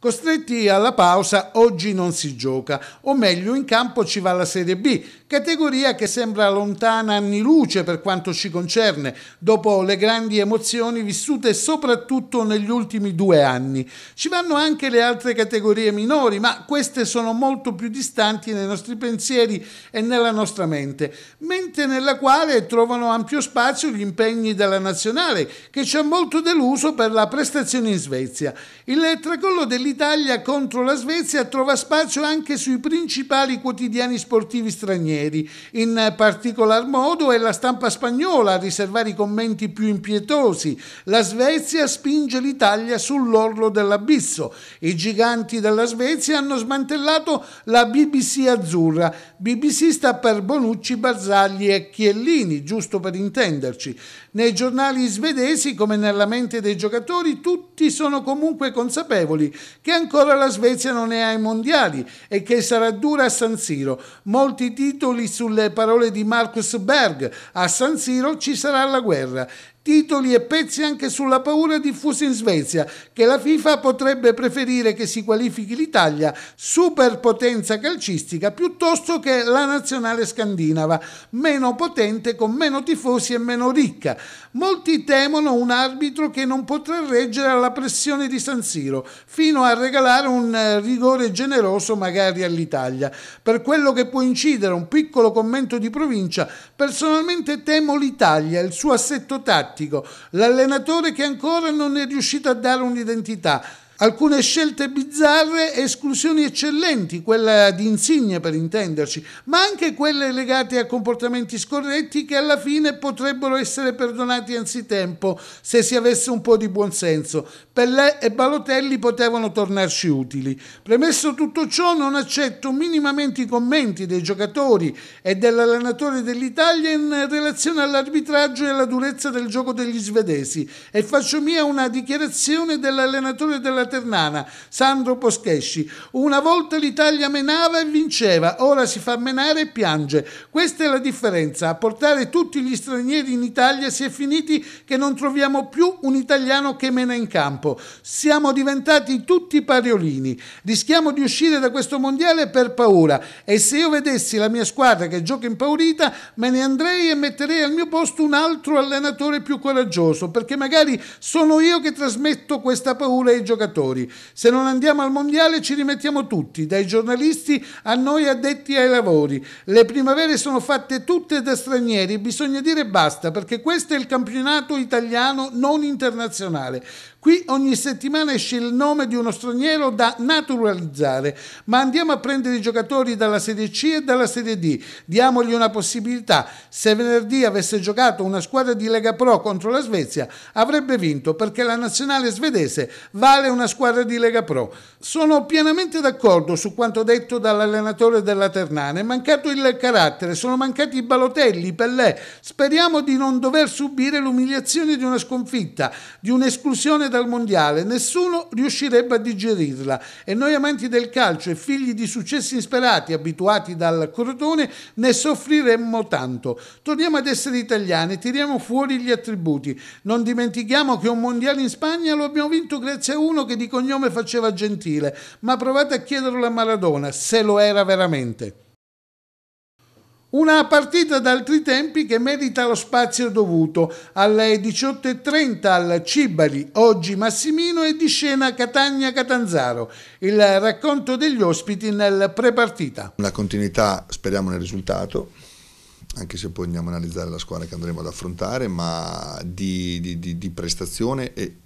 Costretti alla pausa, oggi non si gioca, o meglio in campo ci va la Serie B, categoria che sembra lontana anni luce per quanto ci concerne, dopo le grandi emozioni vissute soprattutto negli ultimi due anni. Ci vanno anche le altre categorie minori, ma queste sono molto più distanti nei nostri pensieri e nella nostra mente, mente nella quale trovano ampio spazio gli impegni della nazionale, che ci ha molto deluso per la prestazione in Svezia. Il tracollo dell'Italia l'Italia contro la Svezia trova spazio anche sui principali quotidiani sportivi stranieri. In particolar modo è la stampa spagnola a riservare i commenti più impietosi. La Svezia spinge l'Italia sull'orlo dell'abisso. I giganti della Svezia hanno smantellato la BBC azzurra. BBC sta per Bonucci, Barzagli e Chiellini, giusto per intenderci. Nei giornali svedesi, come nella mente dei giocatori, tutti sono comunque consapevoli che ancora la Svezia non è ai mondiali e che sarà dura a San Siro. Molti titoli sulle parole di Marcus Berg. A San Siro ci sarà la guerra titoli e pezzi anche sulla paura diffusa in Svezia, che la FIFA potrebbe preferire che si qualifichi l'Italia, superpotenza calcistica, piuttosto che la nazionale scandinava, meno potente, con meno tifosi e meno ricca. Molti temono un arbitro che non potrà reggere alla pressione di San Siro, fino a regalare un eh, rigore generoso magari all'Italia. Per quello che può incidere un piccolo commento di provincia, personalmente temo l'Italia, il suo assetto tattico didattico, l'allenatore che ancora non è riuscito a dare un'identità, Alcune scelte bizzarre, esclusioni eccellenti, quella di Insigne per intenderci, ma anche quelle legate a comportamenti scorretti che alla fine potrebbero essere perdonati anzitempo se si avesse un po' di buonsenso. Pellè e Balotelli potevano tornarci utili. Premesso tutto ciò, non accetto minimamente i commenti dei giocatori e dell'allenatore dell'Italia in relazione all'arbitraggio e alla durezza del gioco degli svedesi e faccio mia una dichiarazione dell'allenatore della Ternana, Sandro Poschesci. Una volta l'Italia menava e vinceva, ora si fa menare e piange. Questa è la differenza. A portare tutti gli stranieri in Italia si è finiti che non troviamo più un italiano che mena in campo. Siamo diventati tutti pariolini. Rischiamo di uscire da questo mondiale per paura e se io vedessi la mia squadra che gioca impaurita me ne andrei e metterei al mio posto un altro allenatore più coraggioso perché magari sono io che trasmetto questa paura ai giocatori calciatori. Se non andiamo al mondiale ci rimettiamo tutti, dai giornalisti a noi addetti ai lavori. Le primavere sono fatte tutte da stranieri, bisogna dire basta perché questo è il campionato italiano non internazionale. Qui ogni settimana esce il nome di uno straniero da naturalizzare, ma andiamo a prendere i giocatori dalla Serie C e dalla Serie D, diamogli una possibilità. Se venerdì avesse giocato una squadra di Lega Pro contro la Svezia, avrebbe vinto perché la nazionale svedese vale una squadra di Lega Pro. Sono pienamente d'accordo su quanto detto dall'allenatore della Ternana. È mancato il carattere, sono mancati i balotelli, Pellè. Speriamo di non dover subire l'umiliazione di una sconfitta, di un'esclusione dal mondiale. Nessuno riuscirebbe a digerirla. E noi amanti del calcio e figli di successi insperati, abituati dal Crotone, ne soffriremmo tanto. Torniamo ad essere italiani, tiriamo fuori gli attributi. Non dimentichiamo che un mondiale in Spagna lo abbiamo vinto grazie a uno che di cognome faceva gentile, ma provate a chiederlo a Maradona se lo era veramente. Una partita d'altri tempi che merita lo spazio dovuto. Alle 18.30 al Cibali, oggi Massimino, e di scena Catania-Catanzaro. Il racconto degli ospiti nel prepartita. Una continuità, speriamo, nel risultato, anche se poi andiamo a analizzare la squadra che andremo ad affrontare, ma di, di, di, di prestazione e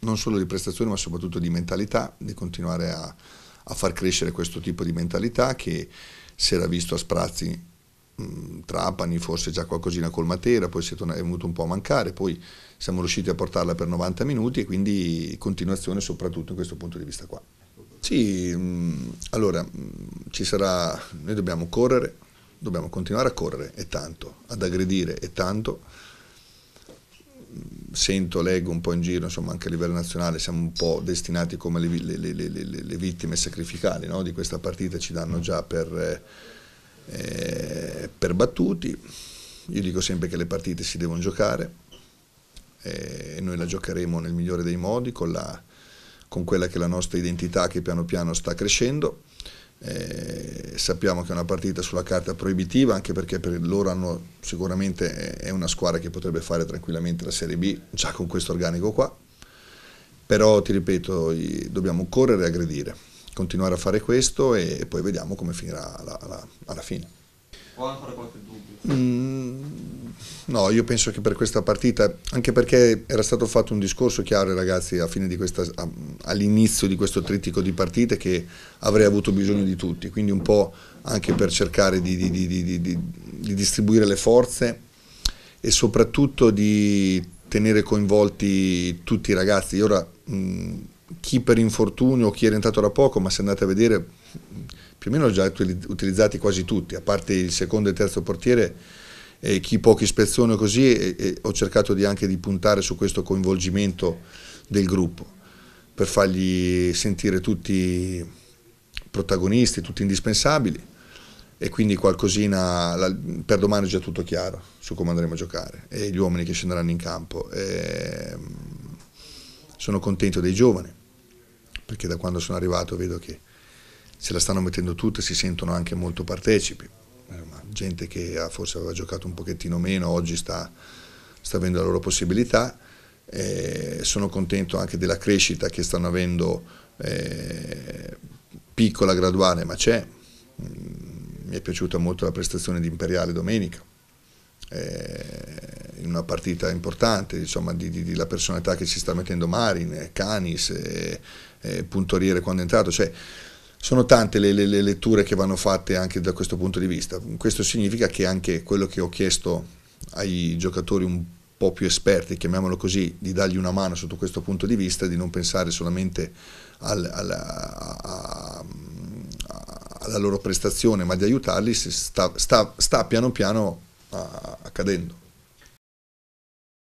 non solo di prestazioni ma soprattutto di mentalità, di continuare a, a far crescere questo tipo di mentalità che si era visto a sprazzi Trapani, forse già qualcosina col Matera, poi è venuto un po' a mancare, poi siamo riusciti a portarla per 90 minuti e quindi continuazione soprattutto in questo punto di vista qua. Sì, allora ci sarà, noi dobbiamo correre, dobbiamo continuare a correre e tanto, ad aggredire e tanto sento, leggo un po' in giro, insomma anche a livello nazionale siamo un po' destinati come le, le, le, le vittime sacrificali no? di questa partita, ci danno mm. già per, eh, per, battuti. Io dico sempre che le partite si devono giocare eh, e noi la giocheremo nel migliore dei modi con, la, con quella che è la nostra identità che piano piano sta crescendo. Eh, sappiamo che è una partita sulla carta proibitiva anche perché per loro hanno, sicuramente eh, è una squadra che potrebbe fare tranquillamente la Serie B già con questo organico qua però ti ripeto dobbiamo correre e aggredire continuare a fare questo e poi vediamo come finirà alla, alla, alla fine ho ancora qualche dubbio mm, No, io penso che per questa partita, anche perché era stato fatto un discorso chiaro ai ragazzi di questa, all'inizio di questo trittico di partite che avrei avuto bisogno di tutti, quindi un po' anche per cercare di, di, di, di distribuire le forze e soprattutto di tenere coinvolti tutti i ragazzi. Ora, mh, chi per infortunio, chi è entrato da poco, ma se andate a vedere più o meno già utilizzati quasi tutti, a parte il secondo e terzo portiere eh, chi pochi spezzoni così e, e ho cercato di anche di puntare su questo coinvolgimento del gruppo per fargli sentire tutti protagonisti, tutti indispensabili e quindi qualcosina la, per domani è già tutto chiaro su come andremo a giocare e gli uomini che scenderanno in campo. E, mm, sono contento dei giovani perché da quando sono arrivato vedo che se la stanno mettendo tutte si sentono anche molto partecipi. Eh, gente che ah, forse aveva giocato un pochettino meno, oggi sta, sta avendo la loro possibilità. Eh, sono contento anche della crescita che stanno avendo, eh, piccola, graduale, ma c'è. Mm, mi è piaciuta molto la prestazione di Imperiale domenica, eh, in una partita importante, insomma, di, di, di, la personalità che si sta mettendo Marin, eh, Canis, eh, Puntoriere quando è entrato. Cioè, sono tante le, le, le, letture che vanno fatte anche da questo punto di vista. Questo significa che anche quello che ho chiesto ai giocatori un po' più esperti, chiamiamolo così, di dargli una mano sotto questo punto di vista, di non pensare solamente al, al, a, a, alla loro prestazione, ma di aiutarli, sta, sta, sta piano piano accadendo.